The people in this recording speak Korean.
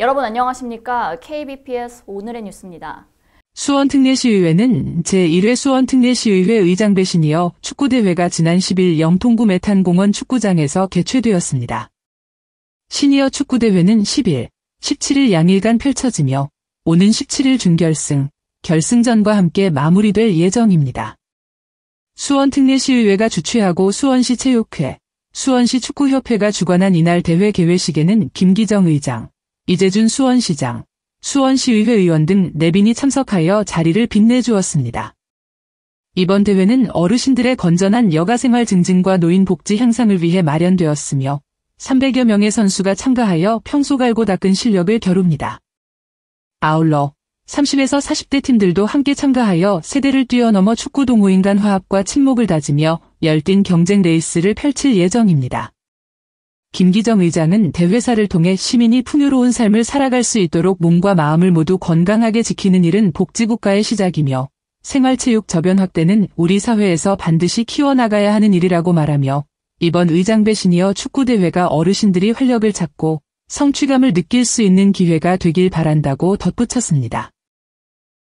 여러분 안녕하십니까? KBPS 오늘의 뉴스입니다. 수원특례시의회는 제1회 수원특례시의회 의장 배신이어 축구대회가 지난 10일 영통구 메탄공원 축구장에서 개최되었습니다. 시니어 축구대회는 10일, 17일 양일간 펼쳐지며 오는 17일 준결승, 결승전과 함께 마무리될 예정입니다. 수원특례시의회가 주최하고 수원시 체육회, 수원시 축구협회가 주관한 이날 대회 개회식에는 김기정 의장, 이재준 수원시장, 수원시의회 의원 등 내빈이 네 참석하여 자리를 빛내주었습니다. 이번 대회는 어르신들의 건전한 여가생활 증진과 노인 복지 향상을 위해 마련되었으며 300여 명의 선수가 참가하여 평소 갈고 닦은 실력을 겨룹니다. 아울러 30에서 40대 팀들도 함께 참가하여 세대를 뛰어넘어 축구 동호인간 화합과 친목을 다지며 열띤 경쟁 레이스를 펼칠 예정입니다. 김기정 의장은 대회사를 통해 시민이 풍요로운 삶을 살아갈 수 있도록 몸과 마음을 모두 건강하게 지키는 일은 복지국가의 시작이며 생활체육 저변 확대는 우리 사회에서 반드시 키워나가야 하는 일이라고 말하며 이번 의장배 시니어 축구대회가 어르신들이 활력을 찾고 성취감을 느낄 수 있는 기회가 되길 바란다고 덧붙였습니다.